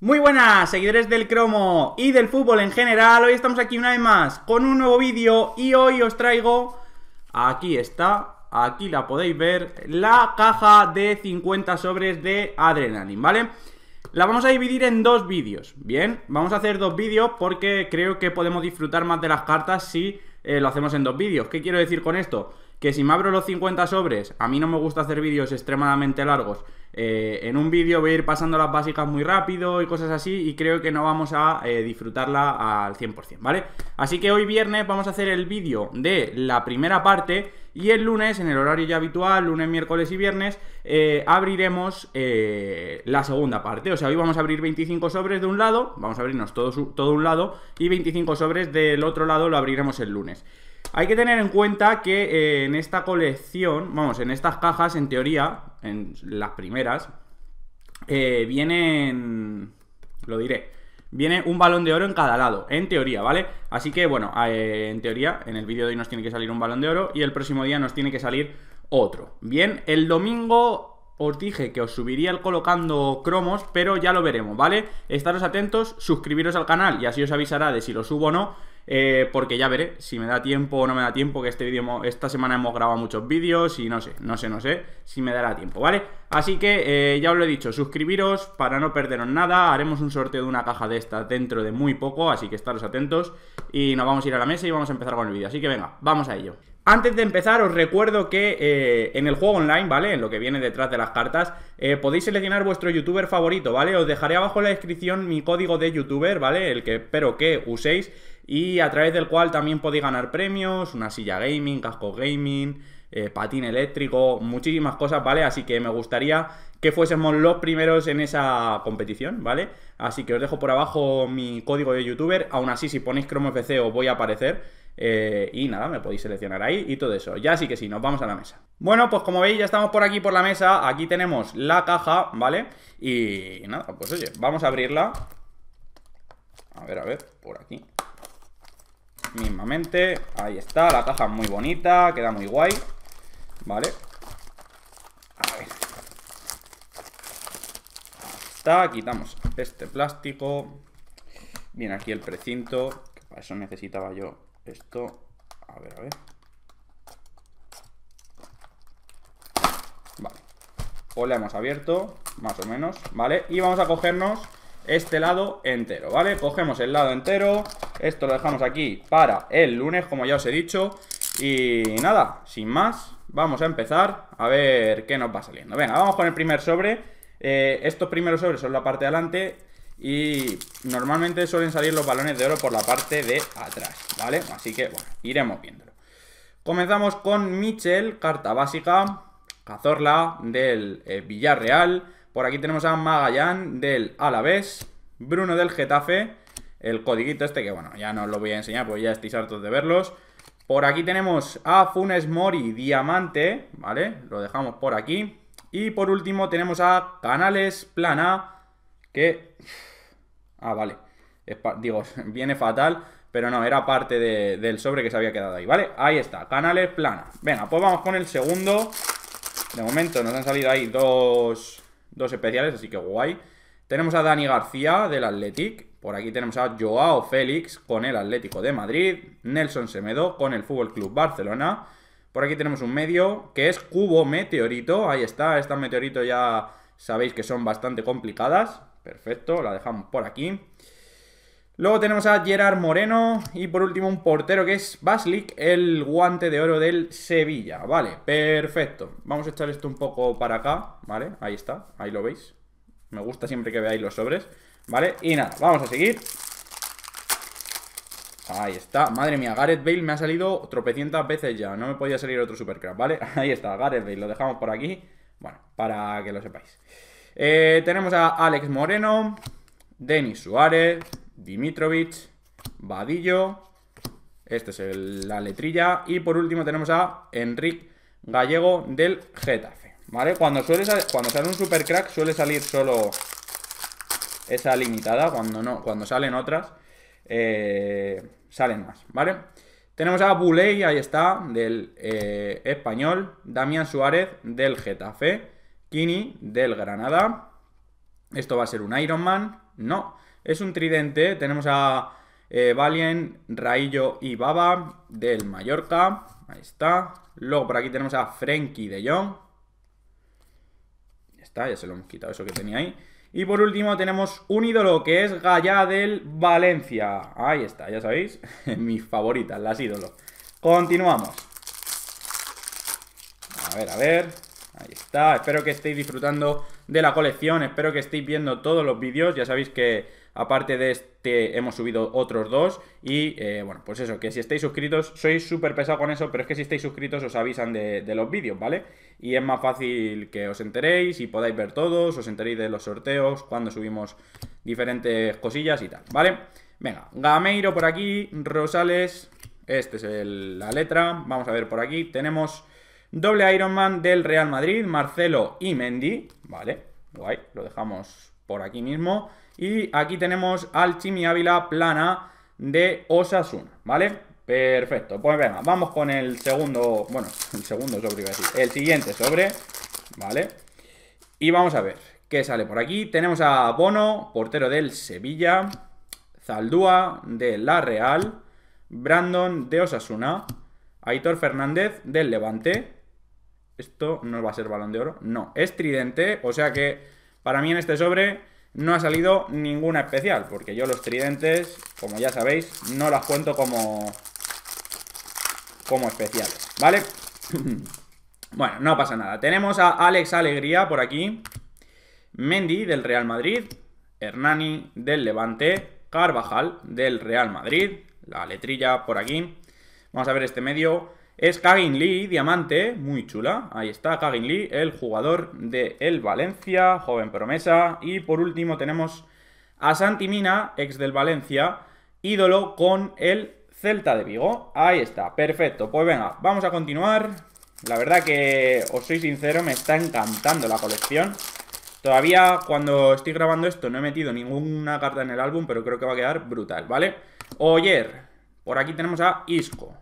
Muy buenas, seguidores del cromo y del fútbol en general. Hoy estamos aquí una vez más con un nuevo vídeo y hoy os traigo, aquí está, aquí la podéis ver, la caja de 50 sobres de Adrenaline, ¿vale? La vamos a dividir en dos vídeos, ¿bien? Vamos a hacer dos vídeos porque creo que podemos disfrutar más de las cartas si eh, lo hacemos en dos vídeos. ¿Qué quiero decir con esto? que si me abro los 50 sobres, a mí no me gusta hacer vídeos extremadamente largos. Eh, en un vídeo voy a ir pasando las básicas muy rápido y cosas así y creo que no vamos a eh, disfrutarla al 100%, ¿vale? Así que hoy viernes vamos a hacer el vídeo de la primera parte y el lunes, en el horario ya habitual, lunes, miércoles y viernes, eh, abriremos la segunda parte. O sea, hoy vamos a abrir 25 sobres de un lado, vamos a abrirnos todo, todo un lado y 25 sobres del otro lado lo abriremos el lunes. Hay que tener en cuenta que eh, en esta colección, vamos, en estas cajas, en teoría, en las primeras, eh, vienen... Lo diré. Viene un balón de oro en cada lado, en teoría, ¿vale? Así que, bueno, eh, en teoría, en el vídeo de hoy nos tiene que salir un balón de oro y el próximo día nos tiene que salir otro. Bien, el domingo os dije que os subiría el colocando cromos, pero ya lo veremos, ¿vale? Estaros atentos, suscribiros al canal y así os avisará de si lo subo o no. Eh, porque ya veré si me da tiempo o no me da tiempo, que este vídeo, esta semana hemos grabado muchos vídeos y no sé, no sé, no sé si me dará tiempo, ¿vale? Así que eh, ya os lo he dicho, suscribiros para no perderos nada, haremos un sorteo de una caja de estas dentro de muy poco, así que estaros atentos y nos vamos a ir a la mesa y vamos a empezar con el vídeo, así que venga, vamos a ello. Antes de empezar, os recuerdo que eh, en el juego online, ¿vale? En lo que viene detrás de las cartas, podéis seleccionar vuestro youtuber favorito, ¿vale? Os dejaré abajo en la descripción mi código de youtuber, ¿vale? El que espero que uséis y a través del cual también podéis ganar premios, una silla gaming, casco gaming, eh, patín eléctrico, muchísimas cosas, ¿vale? Así que me gustaría que fuésemos los primeros en esa competición, ¿vale? Así que os dejo por abajo mi código de youtuber, aún así si ponéis Chrome FC os voy a aparecer. Eh, y nada, me podéis seleccionar ahí y todo eso. Ya sí que sí, nos vamos a la mesa. Bueno, pues como veis, ya estamos por aquí por la mesa. Aquí tenemos la caja, ¿vale? Y nada, pues oye, vamos a abrirla. A ver, a ver, por aquí mismamente. Ahí está, la caja muy bonita, queda muy guay. Vale. Ahí está, quitamos este plástico. Viene aquí el precinto, que para eso necesitaba yo esto. A ver, a ver. Vale. O pues le hemos abierto, más o menos, ¿vale? Y vamos a cogernos este lado entero, ¿vale? Cogemos el lado entero, esto lo dejamos aquí para el lunes, como ya os he dicho. Y nada, sin más, vamos a empezar a ver qué nos va saliendo. Venga, vamos con el primer sobre. Eh, estos primeros sobres son la parte de adelante y normalmente suelen salir los balones de oro por la parte de atrás, ¿vale? Así que, bueno, iremos viéndolo. Comenzamos con Mitchell, carta básica, Cazorla del eh, Villarreal, por aquí tenemos a Magallán del Alavés, Bruno del Getafe, el codiguito este que, bueno, ya no os lo voy a enseñar, pues ya estáis hartos de verlos. Por aquí tenemos a Funes Mori Diamante, ¿vale? Lo dejamos por aquí. Y por último tenemos a Canales Plana, que... Ah, vale. Digo, viene fatal, pero no, era parte del sobre que se había quedado ahí, ¿vale? Ahí está, Canales Plana. Venga, pues vamos con el segundo. De momento nos han salido ahí dos dos especiales, así que guay. Tenemos a Dani García del Athletic, por aquí tenemos a Joao Félix con el Atlético de Madrid, Nelson Semedo con el Fútbol Club Barcelona. Por aquí tenemos un medio que es Cubo Meteorito, ahí está, estas Meteorito ya sabéis que son bastante complicadas. Perfecto, la dejamos por aquí. Luego tenemos a Gerard Moreno y por último un portero que es Baslik, el guante de oro del Sevilla. Vale, perfecto. Vamos a echar esto un poco para acá, ¿vale? Ahí está, ahí lo veis. Me gusta siempre que veáis los sobres, ¿vale? Y nada, vamos a seguir. Ahí está, madre mía, Gareth Bale me ha salido tropecientas veces ya, no me podía salir otro supercraft, ¿vale? Ahí está, Gareth Bale, lo dejamos por aquí, bueno, para que lo sepáis. Eh, tenemos a Alex Moreno, Denis Suárez, Dimitrovich, Vadillo, este es la letrilla. Y por último tenemos a Enric Gallego del Getafe. ¿Vale? Cuando, cuando sale un super crack suele salir solo esa limitada. Cuando, no, cuando salen otras, eh, salen más. ¿Vale? Tenemos a Buley, ahí está, del eh, español. Damián Suárez del Getafe. Kini del Granada. Esto va a ser un Ironman. No. Es un tridente, tenemos a eh, Valien, Raillo y Baba del Mallorca, ahí está. Luego por aquí tenemos a Frenkie de Jong. Ya está, ya se lo hemos quitado eso que tenía ahí. Y por último tenemos un ídolo que es Gaya del Valencia. Ahí está, ya sabéis, mis favoritas, las ídolos. Continuamos. A ver, a ver. Ahí está, espero que estéis disfrutando de la colección, espero que estéis viendo todos los vídeos, ya sabéis que aparte de este hemos subido otros dos y eh, bueno, pues eso, que si estáis suscritos, sois súper pesado con eso, pero es que si estáis suscritos os avisan de, los vídeos, ¿vale? Y es más fácil que os enteréis y podáis ver todos, os enteréis de los sorteos, cuando subimos diferentes cosillas y tal, ¿vale? Venga, Gameiro por aquí, Rosales, este es la letra, vamos a ver por aquí, tenemos... Doble Ironman del Real Madrid, Marcelo y Mendy. Vale, guay, lo dejamos por aquí mismo. Y aquí tenemos al Chimi Ávila plana de Osasuna, ¿vale? Perfecto, pues venga, vamos con el segundo, bueno, el segundo sobre, iba a decir, el siguiente sobre, ¿vale? Y vamos a ver qué sale por aquí. Tenemos a Bono, portero del Sevilla, Zaldúa de La Real, Brandon de Osasuna, Aitor Fernández del Levante, esto no va a ser balón de oro, no, es tridente, o sea que para mí en este sobre no ha salido ninguna especial, porque yo los tridentes, como ya sabéis, no las cuento como, como especiales, ¿vale? bueno, no pasa nada, tenemos a Alex Alegría por aquí, Mendy del Real Madrid, Hernani del Levante, Carvajal del Real Madrid, la letrilla por aquí, vamos a ver este medio... Es Kagin Lee, diamante, muy chula. Ahí está Kagin Lee, el jugador de el Valencia, joven promesa. Y por último tenemos a Santi Mina, ex del Valencia, ídolo con el Celta de Vigo. Ahí está, perfecto. Pues venga, vamos a continuar. La verdad que, os soy sincero, me está encantando la colección. Todavía cuando estoy grabando esto no he metido ninguna carta en el álbum, pero creo que va a quedar brutal, ¿vale? Oyer, por aquí tenemos a Isco.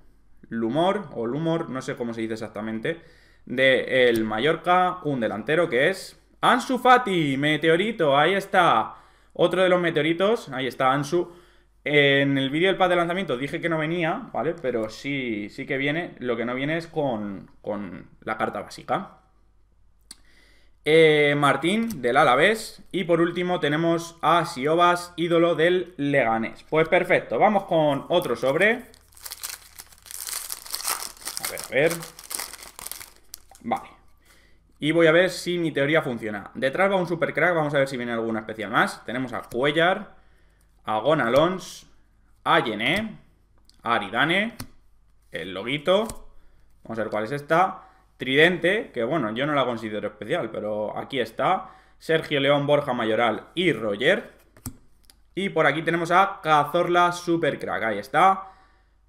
Lumor, o Lumor, no sé cómo se dice exactamente, de el Mallorca, un delantero que es Ansu Fati, meteorito, ahí está, otro de los meteoritos, ahí está Ansu. En el vídeo del pad de lanzamiento dije que no venía, ¿vale? Pero sí, sí que viene, lo que no viene es con, la carta básica. Eh, Martín del Alavés y por último tenemos a Siobas, ídolo del Leganés. Pues perfecto, vamos con otro sobre ver. Vale. Y voy a ver si mi teoría funciona. Detrás va un supercrack, vamos a ver si viene alguna especial más. Tenemos a Cuellar, a Gonalons, a Yené, a Aridane, el Loguito. Vamos a ver cuál es esta. Tridente, que bueno, yo no la considero especial, pero aquí está. Sergio León, Borja Mayoral y Roger. Y por aquí tenemos a Cazorla Supercrack, ahí está.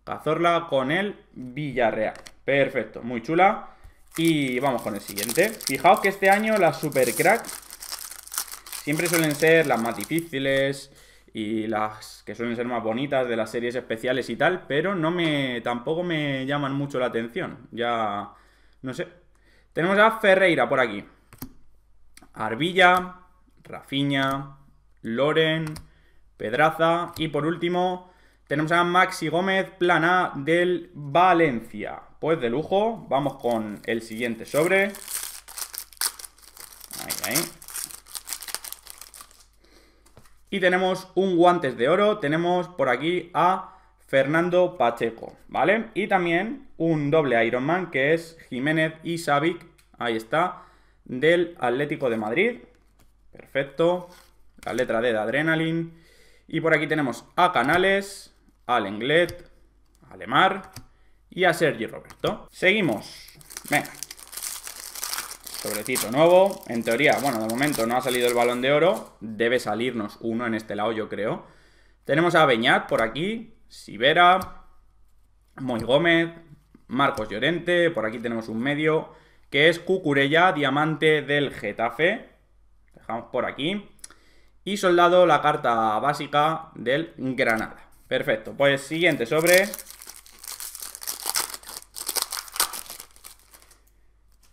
Cazorla con el Villarreal. Perfecto, muy chula. Y vamos con el siguiente. Fijaos que este año las super crack siempre suelen ser las más difíciles y las que suelen ser más bonitas de las series especiales y tal, pero no me tampoco me llaman mucho la atención. Ya no sé. Tenemos a Ferreira por aquí. Arbilla, Rafiña, Loren, Pedraza y por último tenemos a Maxi Gómez, Plana, del Valencia. Pues de lujo, vamos con el siguiente sobre. Ahí, ahí. Y tenemos un guantes de oro, tenemos por aquí a Fernando Pacheco, ¿vale? Y también un doble Ironman que es Jiménez y ahí está, del Atlético de Madrid. Perfecto. La letra D de Adrenaline. Y por aquí tenemos a Canales, al Englet, alemar y a Sergi Roberto. Seguimos. Venga. Sobrecito nuevo. En teoría, bueno, de momento no ha salido el balón de oro. Debe salirnos uno en este lado, yo creo. Tenemos a Beñat por aquí, Sibera, Moy Gómez, Marcos Llorente. Por aquí tenemos un medio que es Cucurella, diamante del Getafe. Dejamos por aquí. Y soldado la carta básica del Granada. Perfecto, pues siguiente sobre.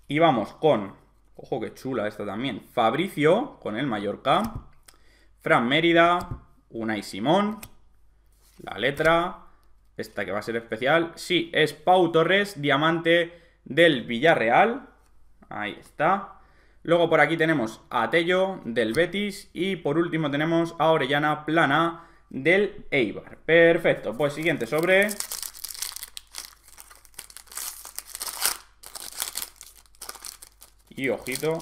Y vamos con, ojo que chula esta también, Fabricio con el Mallorca, Fran Mérida, y Simón, la letra, esta que va a ser especial, sí, es Pau Torres, diamante del Villarreal, ahí está. Luego por aquí tenemos a Tello del Betis y por último tenemos a Orellana Plana del Eibar. Perfecto, pues siguiente sobre... Y ojito,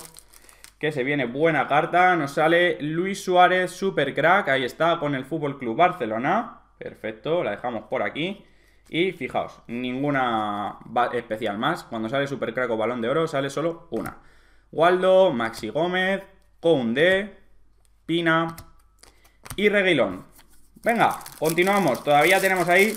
que se viene buena carta. Nos sale Luis Suárez, super crack. Ahí está, con el Fútbol Club Barcelona. Perfecto, la dejamos por aquí. Y fijaos, ninguna especial más. Cuando sale super crack o balón de oro, sale solo una. Waldo, Maxi Gómez, Conde, Pina y Reguilón. Venga, continuamos. Todavía tenemos ahí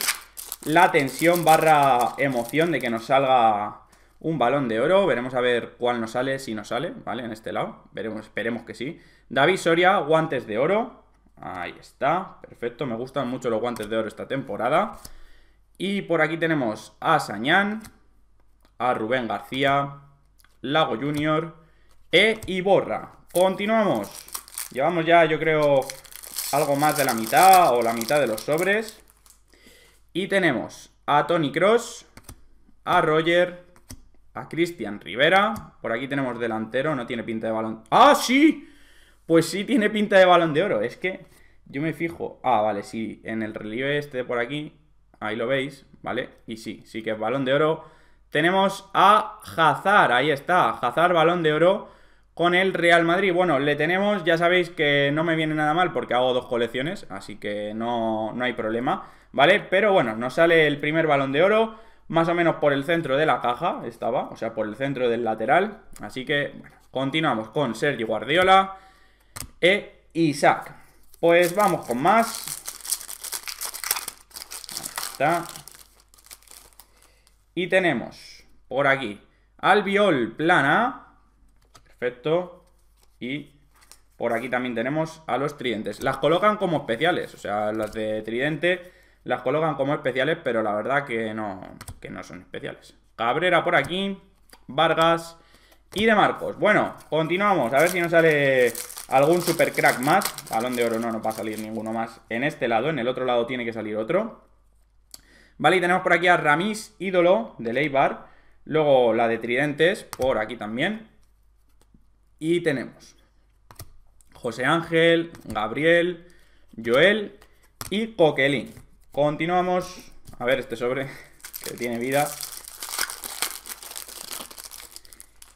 la tensión barra emoción de que nos salga un balón de oro. Veremos a ver cuál nos sale, si nos sale, ¿vale? En este lado. Veremos, esperemos que sí. David Soria, guantes de oro. Ahí está, perfecto. Me gustan mucho los guantes de oro esta temporada. Y por aquí tenemos a Sañán, a Rubén García, Lago Junior e Iborra. Continuamos. Llevamos ya, yo creo, algo más de la mitad o la mitad de los sobres. Y tenemos a Tony Cross, a Roger, a Cristian Rivera. Por aquí tenemos delantero, no tiene pinta de balón. ¡Ah, sí! Pues sí tiene pinta de balón de oro. Es que yo me fijo. Ah, vale, sí, en el relieve este por aquí. Ahí lo veis, ¿vale? Y sí, sí que es balón de oro. Tenemos a Hazard, ahí está. Hazard, balón de oro con el Real Madrid. Bueno, le tenemos, ya sabéis que no me viene nada mal porque hago dos colecciones, así que no, no hay problema, ¿vale? Pero bueno, nos sale el primer balón de oro, más o menos por el centro de la caja, estaba, o sea, por el centro del lateral. Así que, bueno, continuamos con Sergio Guardiola e Isaac. Pues vamos con más. Ahí está. Y tenemos por aquí Albiol Plana. Perfecto. Y por aquí también tenemos a los tridentes. Las colocan como especiales, o sea, las de tridente las colocan como especiales, pero la verdad que no, no son especiales. Cabrera por aquí, Vargas y de Marcos. Bueno, continuamos, a ver si nos sale algún super crack más. Balón de oro no no va a salir ninguno más en este lado, en el otro lado tiene que salir otro. Vale, y tenemos por aquí a Ramis, ídolo de Leibar. Luego la de Tridentes, por aquí también. Y tenemos José Ángel, Gabriel, Joel y Coquelin. Continuamos. A ver este sobre que tiene vida.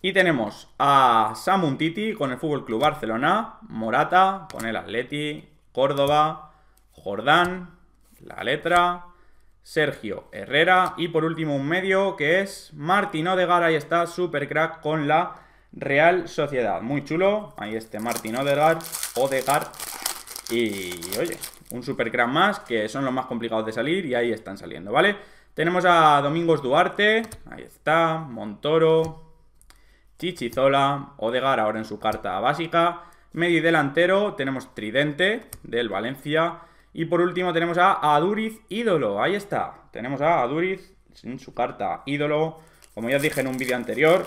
Y tenemos a Samuntiti con el Fútbol Club Barcelona, Morata con el Atleti, Córdoba, Jordán, la letra, Sergio Herrera y por último un medio que es Martino de Ahí y está super crack con la Real Sociedad. Muy chulo. Ahí este Martin Odegar, Odegar Y oye, un supercrack más, que son los más complicados de salir y ahí están saliendo, ¿vale? Tenemos a Domingos Duarte, ahí está, Montoro, Chichizola, Odegar ahora en su carta básica, y delantero, tenemos Tridente del Valencia y por último tenemos a Aduriz ídolo, ahí está, tenemos a Aduriz en su carta ídolo, como ya dije en un vídeo anterior,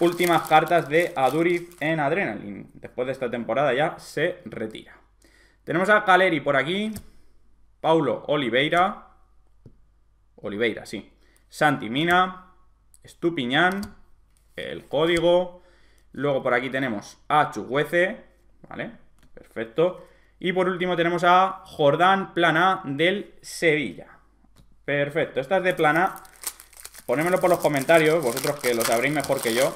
últimas cartas de Aduriz en Adrenalin. Después de esta temporada ya se retira. Tenemos a Caleri por aquí. Paulo Oliveira. Oliveira, sí. Santi Mina. Estupiñán. El código. Luego por aquí tenemos a Chugüece. Vale, perfecto. Y por último tenemos a Jordán Plana del Sevilla. Perfecto, esta de Plana Ponémelo por los comentarios, vosotros que lo sabréis mejor que yo.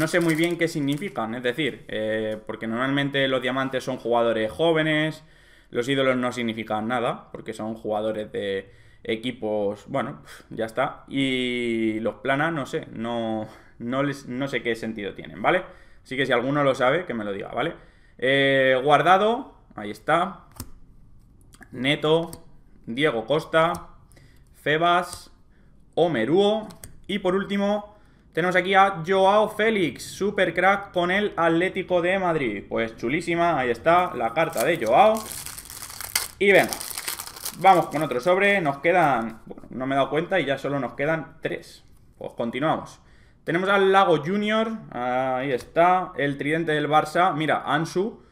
No sé muy bien qué significan, es decir, eh, porque normalmente los diamantes son jugadores jóvenes, los ídolos no significan nada, porque son jugadores de equipos, bueno, ya está. Y los planas, no sé, no, no, les, no sé qué sentido tienen, ¿vale? Así que si alguno lo sabe, que me lo diga, ¿vale? Eh, guardado, ahí está. Neto, Diego Costa, Febas, Omeruo. Y por último, tenemos aquí a Joao Félix, super crack con el Atlético de Madrid. Pues chulísima, ahí está la carta de Joao. Y venga, vamos con otro sobre. Nos quedan, no me he dado cuenta y ya solo nos quedan tres. Pues continuamos. Tenemos al Lago Junior, ahí está, el tridente del Barça. Mira, Ansu,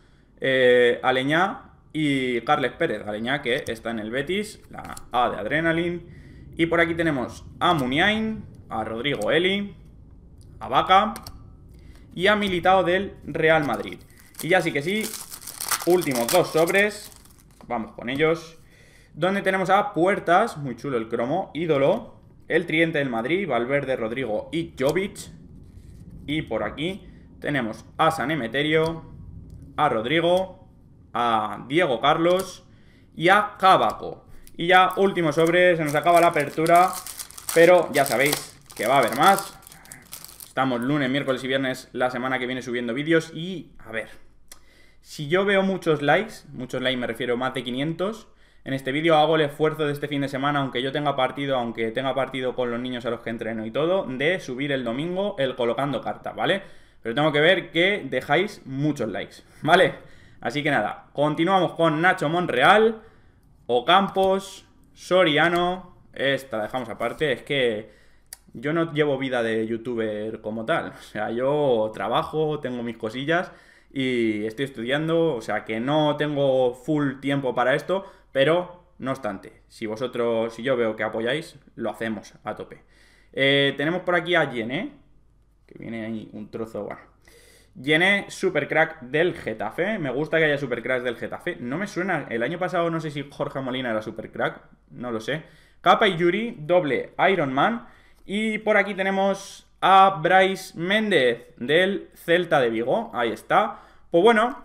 eh, Aleñá y Carles Pérez. Aleñá que está en el Betis, la A de Adrenaline. Y por aquí tenemos a Muniain, a Rodrigo Eli, a Vaca y a Militao del Real Madrid. Y ya sí que sí, últimos dos sobres, vamos con ellos, donde tenemos a Puertas, muy chulo el cromo, Ídolo, el Triente del Madrid, Valverde, Rodrigo y Jovic. Y por aquí tenemos a San Emeterio, a Rodrigo, a Diego Carlos y a Cavaco. Y ya, último sobre, se nos acaba la apertura, pero ya sabéis que va a haber más. Estamos lunes, miércoles y viernes la semana que viene subiendo vídeos y, a ver, si yo veo muchos likes, muchos likes me refiero más de 500, en este vídeo hago el esfuerzo de este fin de semana, aunque yo tenga partido, aunque tenga partido con los niños a los que entreno y todo, de subir el domingo el colocando carta, ¿vale? Pero tengo que ver que dejáis muchos likes, ¿vale? Así que nada, continuamos con Nacho Monreal. Ocampos, Soriano. Esta la dejamos aparte. Es que yo no llevo vida de youtuber como tal. O sea, yo trabajo, tengo mis cosillas y estoy estudiando. O sea, que no tengo full tiempo para esto. Pero, no obstante, si vosotros, si yo veo que apoyáis, lo hacemos a tope. Eh, tenemos por aquí a Yene, Que viene ahí un trozo, bueno, Llené Supercrack del Getafe. Me gusta que haya Supercracks del Getafe. No me suena. El año pasado no sé si Jorge Molina era Supercrack. No lo sé. capa y Yuri, doble Iron Man. Y por aquí tenemos a Bryce Méndez del Celta de Vigo. Ahí está. Pues bueno,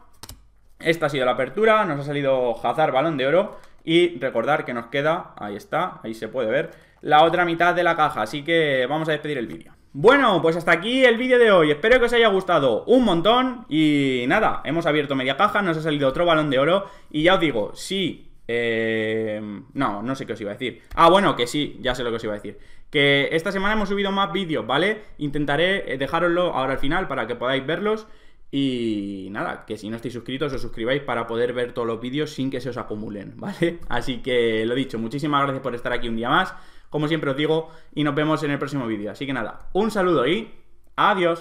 esta ha sido la apertura. Nos ha salido Hazard Balón de Oro. Y recordar que nos queda, ahí está, ahí se puede ver, la otra mitad de la caja. Así que vamos a despedir el vídeo. Bueno, pues hasta aquí el vídeo de hoy. Espero que os haya gustado un montón. Y nada, hemos abierto media caja, nos ha salido otro balón de oro. Y ya os digo, sí. Eh, no, no sé qué os iba a decir. Ah, bueno, que sí, ya sé lo que os iba a decir. Que esta semana hemos subido más vídeos, ¿vale? Intentaré eh, dejaroslo ahora al final para que podáis verlos. Y nada, que si no estáis suscritos os suscribáis para poder ver todos los vídeos sin que se os acumulen, ¿vale? Así que lo dicho, muchísimas gracias por estar aquí un día más como siempre os digo, y nos vemos en el próximo vídeo. Así que nada, un saludo y adiós.